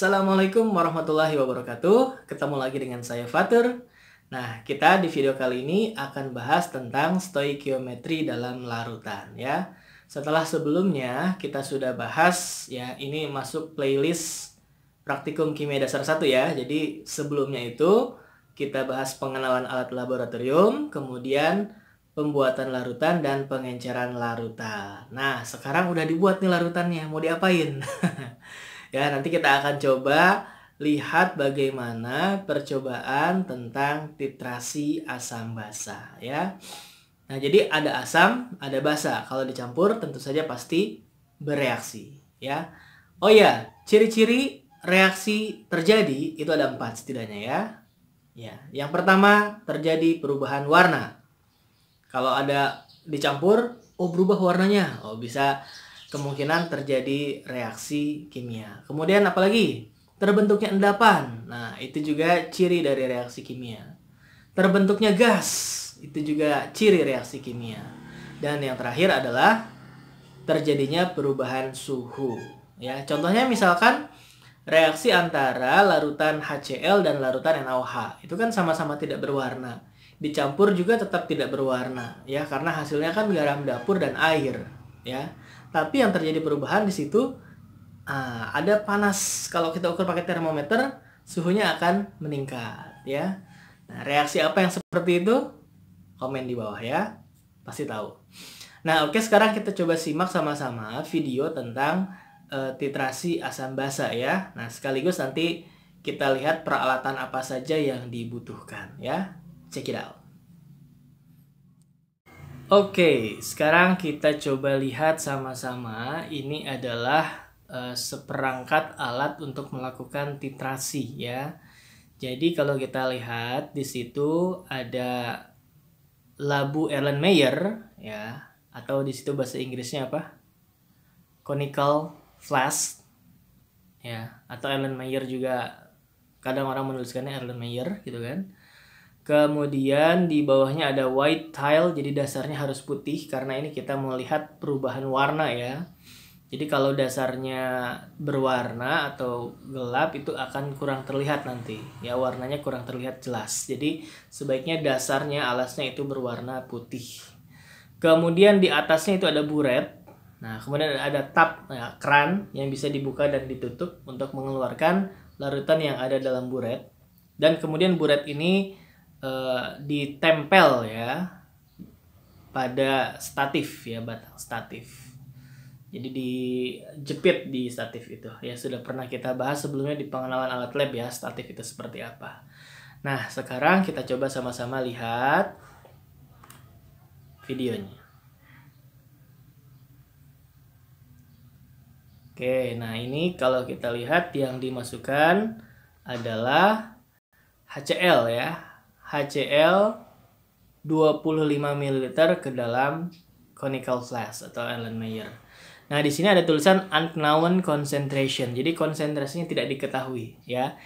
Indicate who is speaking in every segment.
Speaker 1: Assalamualaikum warahmatullahi wabarakatuh. Ketemu lagi dengan saya Fatur. Nah, kita di video kali ini akan bahas tentang stoikiometri dalam larutan ya. Setelah sebelumnya kita sudah bahas ya ini masuk playlist praktikum kimia dasar 1 ya. Jadi sebelumnya itu kita bahas pengenalan alat laboratorium, kemudian pembuatan larutan dan pengenceran larutan. Nah, sekarang udah dibuat nih larutannya, mau diapain? ya nanti kita akan coba lihat bagaimana percobaan tentang titrasi asam basa ya. Nah, jadi ada asam, ada basa. Kalau dicampur tentu saja pasti bereaksi ya. Oh ya, ciri-ciri reaksi terjadi itu ada empat setidaknya ya. Ya, yang pertama terjadi perubahan warna. Kalau ada dicampur, oh berubah warnanya. Oh bisa kemungkinan terjadi reaksi kimia. Kemudian apalagi terbentuknya endapan. Nah, itu juga ciri dari reaksi kimia. Terbentuknya gas, itu juga ciri reaksi kimia. Dan yang terakhir adalah terjadinya perubahan suhu. Ya, contohnya misalkan reaksi antara larutan HCl dan larutan NaOH. Itu kan sama-sama tidak berwarna. Dicampur juga tetap tidak berwarna, ya, karena hasilnya kan garam dapur dan air, ya. Tapi yang terjadi perubahan di situ uh, ada panas. Kalau kita ukur pakai termometer, suhunya akan meningkat ya. Nah, reaksi apa yang seperti itu? Komen di bawah ya. Pasti tahu. Nah, oke okay, sekarang kita coba simak sama-sama video tentang uh, titrasi asam basa ya. Nah, sekaligus nanti kita lihat peralatan apa saja yang dibutuhkan ya. Check it out. Oke, sekarang kita coba lihat sama-sama. Ini adalah uh, seperangkat alat untuk melakukan titrasi ya. Jadi kalau kita lihat di situ ada labu Erlenmeyer ya, atau di situ bahasa Inggrisnya apa? Conical flask ya, atau Erlenmeyer juga kadang orang menuliskannya Erlenmeyer gitu kan. Kemudian di bawahnya ada white tile, jadi dasarnya harus putih karena ini kita melihat perubahan warna ya. Jadi kalau dasarnya berwarna atau gelap itu akan kurang terlihat nanti. Ya warnanya kurang terlihat jelas. Jadi sebaiknya dasarnya alasnya itu berwarna putih. Kemudian di atasnya itu ada buret. Nah, kemudian ada tab ya, keran yang bisa dibuka dan ditutup untuk mengeluarkan larutan yang ada dalam buret. Dan kemudian buret ini uh, ditempel ya pada statif ya batang statif. Jadi dijepit di statif itu ya sudah pernah kita bahas sebelumnya di pengenalan alat lab ya statif itu seperti apa. Nah sekarang kita coba sama-sama lihat videonya. Oke, nah ini kalau kita lihat yang dimasukkan adalah HCl ya, HCl 25 ml ke dalam conical flask atau Allen Mayer. Nah, di sini ada tulisan unknown concentration. Jadi konsentrasinya tidak diketahui, ya.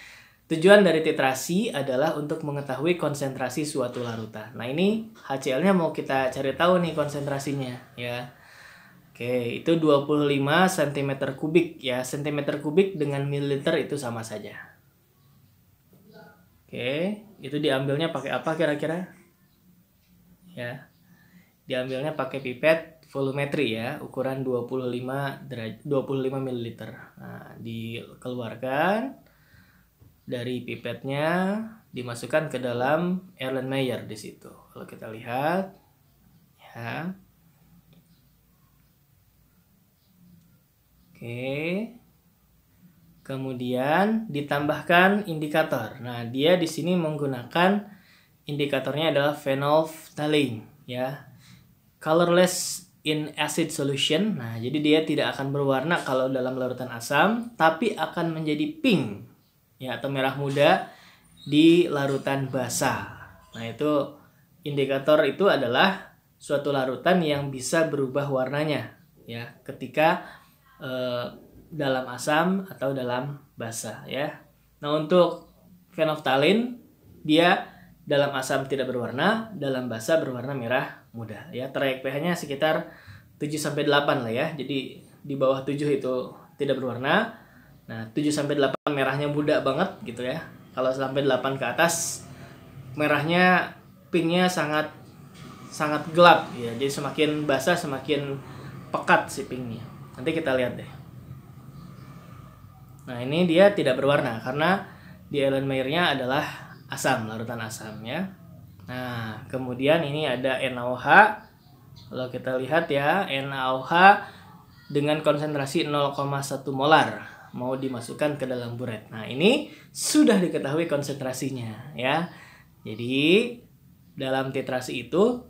Speaker 1: Tujuan dari titrasi adalah untuk mengetahui konsentrasi suatu larutan. Nah, ini HCl-nya mau kita cari tahu nih konsentrasinya, ya. Oke, itu 25 cm kubik ya. Cm kubik dengan mililiter itu sama saja. Oke, itu diambilnya pakai apa kira-kira? Ya. Diambilnya pakai pipet volumetri ya, ukuran 25 derajat 25 ml. Nah, dikeluarkan dari pipetnya dimasukkan ke dalam Erlenmeyer di situ. Kalau kita lihat ya. Oke. Kemudian ditambahkan indikator. Nah, dia di sini menggunakan indikatornya adalah phenolphthalein ya. Colorless in acid solution. Nah, jadi dia tidak akan berwarna kalau dalam larutan asam, tapi akan menjadi pink ya atau merah muda di larutan basa. Nah, itu indikator itu adalah suatu larutan yang bisa berubah warnanya ya ketika eh, dalam asam atau dalam basa ya. Nah, untuk fenoftalin dia dalam asam tidak berwarna, dalam basa berwarna merah muda ya. Trayek pH-nya sekitar 7 sampai 8 lah ya. Jadi di bawah 7 itu tidak berwarna. Nah, 7 sampai 8 merahnya muda banget gitu ya. Kalau sampai 8 ke atas merahnya pinknya sangat sangat gelap ya. Jadi semakin basah semakin pekat si pinknya. Nanti kita lihat deh. Nah ini dia tidak berwarna karena di Ellen mayer adalah asam, larutan asam ya. Nah kemudian ini ada NaOH. Kalau kita lihat ya NaOH dengan konsentrasi 0,1 molar mau dimasukkan ke dalam buret. Nah ini sudah diketahui konsentrasinya ya. Jadi dalam titrasi itu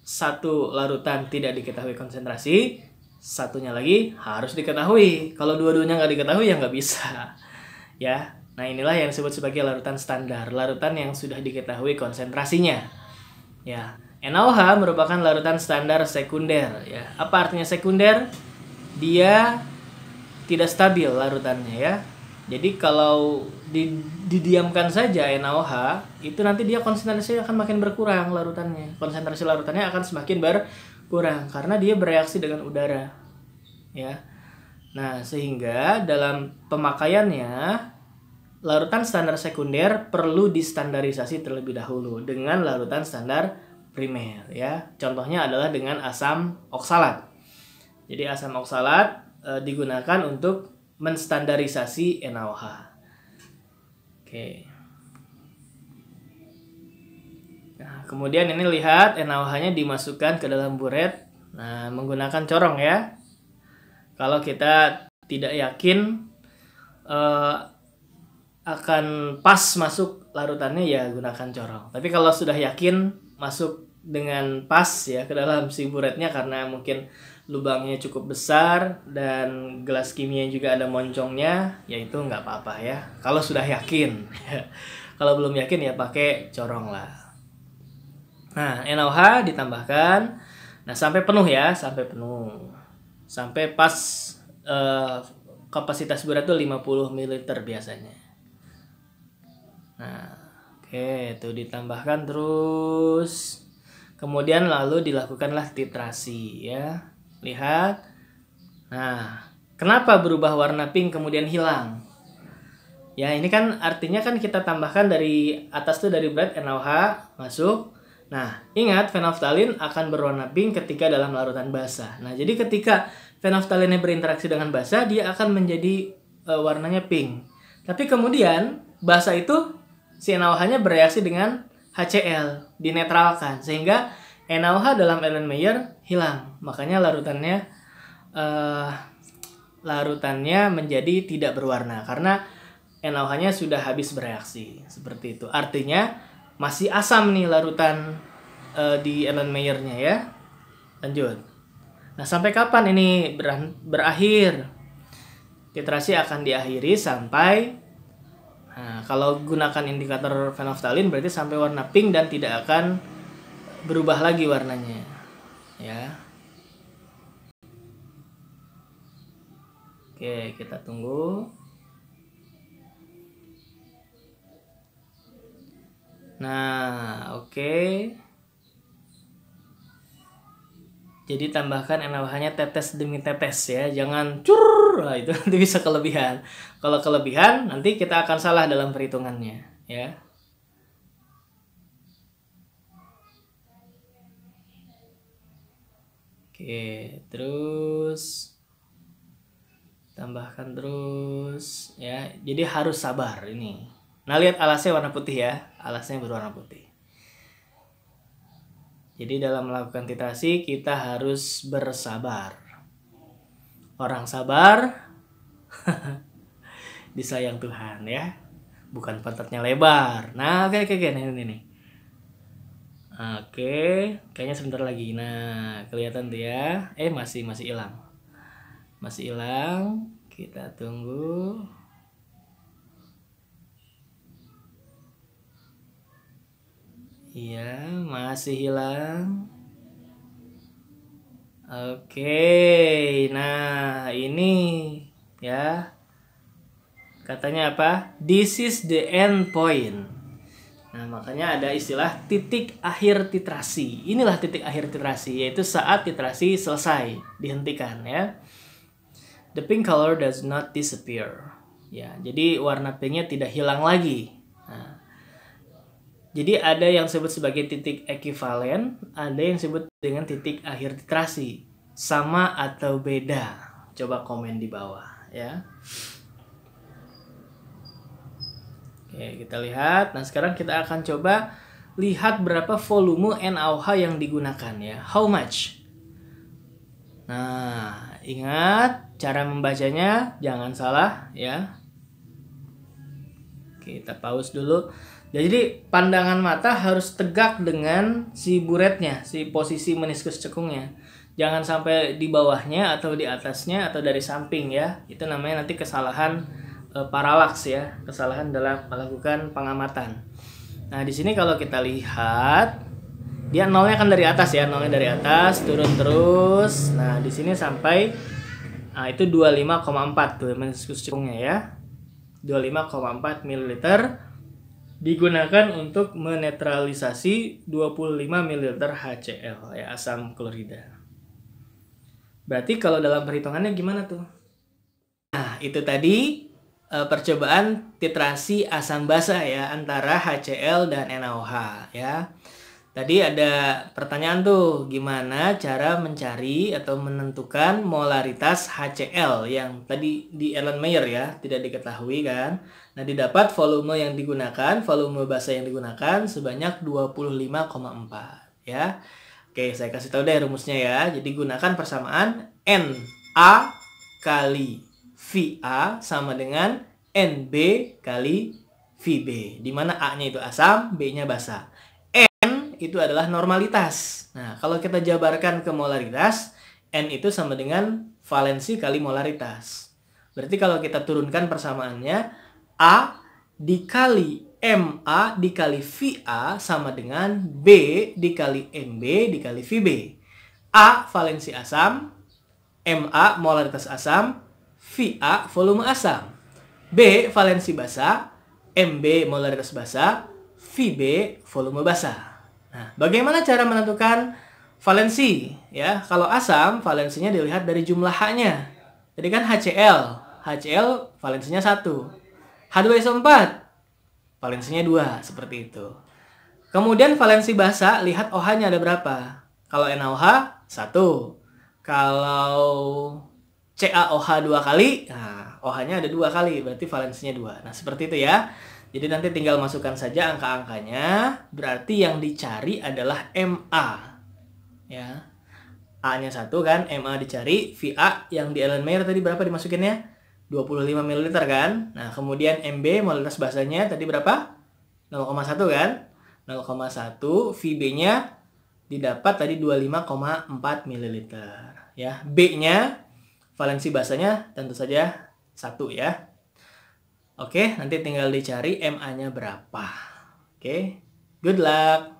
Speaker 1: satu larutan tidak diketahui konsentrasi, satunya lagi harus diketahui. Kalau dua-duanya nggak diketahui ya nggak bisa. Ya, nah inilah yang disebut sebagai larutan standar, larutan yang sudah diketahui konsentrasinya. Ya, NaOH merupakan larutan standar sekunder. Ya, apa artinya sekunder? Dia tidak stabil larutannya ya. Jadi kalau didiamkan saja NaOH, itu nanti dia konsentrasinya akan makin berkurang larutannya. Konsentrasi larutannya akan semakin ber kurang karena dia bereaksi dengan udara ya nah sehingga dalam pemakaiannya larutan standar sekunder perlu distandarisasi terlebih dahulu dengan larutan standar primer ya contohnya adalah dengan asam oksalat jadi asam oksalat e, digunakan untuk menstandarisasi NaOH oke okay. Kemudian ini lihat NaOH-nya dimasukkan ke dalam buret. Nah, menggunakan corong ya. Kalau kita tidak yakin eh, akan pas masuk larutannya ya gunakan corong. Tapi kalau sudah yakin masuk dengan pas ya ke dalam si buretnya karena mungkin lubangnya cukup besar dan gelas kimia juga ada moncongnya ya itu nggak apa-apa ya kalau sudah yakin ya. kalau belum yakin ya pakai corong lah Nah, NOH ditambahkan. Nah, sampai penuh ya, sampai penuh. Sampai pas eh, kapasitas berat itu 50 ml biasanya. Nah, oke, itu ditambahkan terus. Kemudian lalu dilakukanlah titrasi ya. Lihat. Nah, kenapa berubah warna pink kemudian hilang? Ya, ini kan artinya kan kita tambahkan dari atas tuh dari berat NOH masuk Nah, ingat fenolftalein akan berwarna pink ketika dalam larutan basa. Nah, jadi ketika fenolftaleinnya berinteraksi dengan basa, dia akan menjadi e, warnanya pink. Tapi kemudian basa itu si NaOH-nya bereaksi dengan HCl, dinetralkan sehingga NaOH dalam Ellen Meyer hilang. Makanya larutannya e, larutannya menjadi tidak berwarna karena NaOH-nya sudah habis bereaksi. Seperti itu. Artinya masih asam nih larutan uh, di Ellen Mayernya ya lanjut nah sampai kapan ini ber berakhir titrasi akan diakhiri sampai nah, kalau gunakan indikator phenolphthalein berarti sampai warna pink dan tidak akan berubah lagi warnanya ya oke kita tunggu Nah, oke. Okay. Jadi tambahkan NaOH-nya tetes demi tetes ya, jangan cur. Nah, itu nanti bisa kelebihan. Kalau kelebihan nanti kita akan salah dalam perhitungannya, ya. Oke, terus tambahkan terus ya. Jadi harus sabar ini. Nah lihat alasnya warna putih ya, alasnya berwarna putih. Jadi dalam melakukan titrasi kita harus bersabar. Orang sabar disayang Tuhan ya, bukan pantatnya lebar. Nah oke oke oke nah, ini nih. Oke, kayaknya sebentar lagi. Nah kelihatan tuh ya, eh masih masih hilang, masih hilang. Kita tunggu. Iya, masih hilang. Oke, nah ini ya. Katanya apa? This is the end point. Nah, makanya ada istilah titik akhir titrasi. Inilah titik akhir titrasi, yaitu saat titrasi selesai, dihentikan ya. The pink color does not disappear. Ya, jadi warna pinknya tidak hilang lagi jadi ada yang disebut sebagai titik ekivalen, ada yang disebut dengan titik akhir titrasi. Sama atau beda? Coba komen di bawah ya. Oke, kita lihat. Nah, sekarang kita akan coba lihat berapa volume NaOH yang digunakan ya. How much? Nah, ingat cara membacanya jangan salah ya. Kita pause dulu. Ya, jadi pandangan mata harus tegak dengan si buretnya, si posisi meniskus cekungnya. Jangan sampai di bawahnya atau di atasnya atau dari samping ya. Itu namanya nanti kesalahan e, eh, paralaks ya, kesalahan dalam melakukan pengamatan. Nah, di sini kalau kita lihat dia nolnya kan dari atas ya, nolnya dari atas turun terus. Nah, di sini sampai nah itu 25,4 tuh meniskus cekungnya ya. 25,4 mililiter digunakan untuk menetralisasi 25 ml HCl ya asam klorida. Berarti kalau dalam perhitungannya gimana tuh? Nah, itu tadi e, percobaan titrasi asam basa ya antara HCl dan NaOH ya. Tadi ada pertanyaan tuh, gimana cara mencari atau menentukan molaritas HCl yang tadi di Ellen Mayer ya, tidak diketahui kan. Nah, didapat volume yang digunakan, volume basa yang digunakan sebanyak 25,4 ya. Oke, saya kasih tahu deh rumusnya ya. Jadi gunakan persamaan NA kali VA sama dengan NB kali VB. Di mana A-nya itu asam, B-nya basa itu adalah normalitas. Nah, kalau kita jabarkan ke molaritas, N itu sama dengan valensi kali molaritas. Berarti kalau kita turunkan persamaannya, A dikali MA dikali VA sama dengan B dikali MB dikali VB. A valensi asam, MA molaritas asam, VA volume asam. B valensi basa, MB molaritas basa, VB volume basah. Nah, bagaimana cara menentukan valensi? Ya, kalau asam valensinya dilihat dari jumlah H-nya. Jadi kan HCl, HCl valensinya 1. H2SO4 valensinya 2, seperti itu. Kemudian valensi basa lihat OH-nya ada berapa. Kalau NaOH 1. Kalau CaOH dua kali, nah OH-nya ada dua kali, berarti valensinya dua. Nah, seperti itu ya. Jadi nanti tinggal masukkan saja angka-angkanya. Berarti yang dicari adalah MA. Ya. A-nya satu kan, MA dicari, VA yang di Ellen Mayer tadi berapa dimasukinnya? 25 ml kan? Nah, kemudian MB modalitas bahasanya tadi berapa? 0,1 kan? 0,1 VB-nya didapat tadi 25,4 ml. Ya, B-nya valensi bahasanya tentu saja satu ya. Oke, nanti tinggal dicari MA-nya berapa. Oke, good luck.